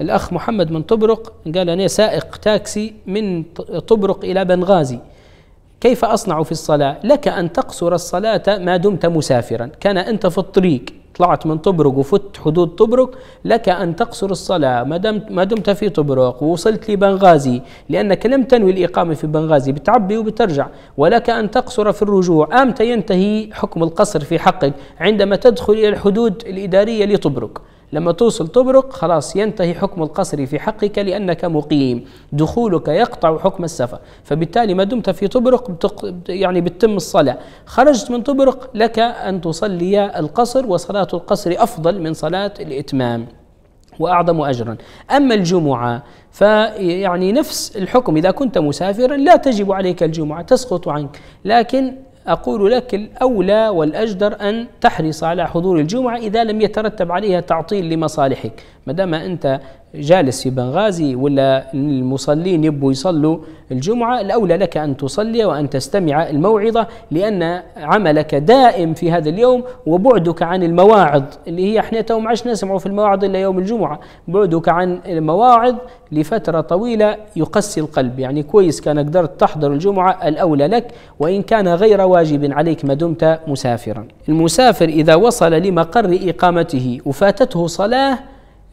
الأخ محمد من طبرق قال أنا سائق تاكسي من طبرق إلى بنغازي كيف أصنع في الصلاة؟ لك أن تقصر الصلاة ما دمت مسافرا كان أنت في الطريق طلعت من طبرق وفت حدود طبرق لك أن تقصر الصلاة ما دمت, ما دمت في طبرق ووصلت لبنغازي لأنك لم تنوي الإقامة في بنغازي بتعبي وبترجع ولك أن تقصر في الرجوع أمتى ينتهي حكم القصر في حقك عندما تدخل إلى الحدود الإدارية لطبرق لما توصل تبرق خلاص ينتهي حكم القصر في حقك لأنك مقيم دخولك يقطع حكم السفر فبالتالي ما دمت في تبرق بتق... يعني بتتم الصلاة خرجت من تبرق لك أن تصلي القصر وصلاة القصر أفضل من صلاة الإتمام واعظم اجرا. اما الجمعه فيعني نفس الحكم اذا كنت مسافرا لا تجب عليك الجمعه تسقط عنك، لكن أقول لك الأولى والأجدر أن تحرص على حضور الجمعة إذا لم يترتب عليها تعطيل لمصالحك ما دام أنت جالس في بنغازي ولا المصلين يبوا يصلوا الجمعة الأولى لك أن تصلي وأن تستمع الموعظة لأن عملك دائم في هذا اليوم وبعدك عن المواعظ اللي هي احنا توم عش نسمعوا في المواعظ إلا يوم الجمعة بعدك عن المواعظ لفترة طويلة يقسي القلب يعني كويس كان قدرت تحضر الجمعة الأولى لك وإن كان غير واجب عليك ما دمت مسافرا المسافر إذا وصل لمقر إقامته وفاتته صلاة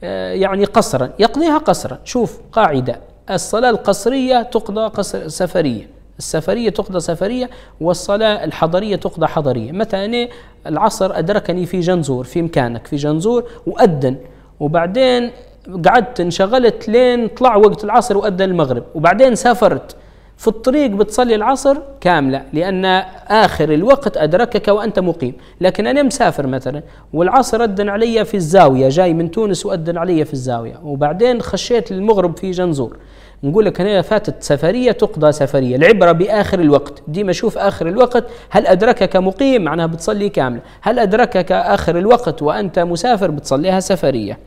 آه، يعني قصرا يقضيها قصرا شوف قاعدة الصلاة القصرية تقضى قصر سفرية السفرية تقضى سفرية والصلاة الحضرية تقضى حضرية متى أنا العصر أدركني في جنزور في مكانك في جنزور وأدن وبعدين قعدت انشغلت لين طلع وقت العصر وأدن المغرب وبعدين سافرت في الطريق بتصلي العصر كامله لان اخر الوقت ادركك وانت مقيم لكن انا مسافر مثلا والعصر اذن علي في الزاويه جاي من تونس واذن علي في الزاويه وبعدين خشيت للمغرب في جنزور نقول لك انا فاتت سفريه تقضى سفريه العبره باخر الوقت ديما شوف اخر الوقت هل ادركك مقيم معناها بتصلي كامله هل ادركك اخر الوقت وانت مسافر بتصليها سفريه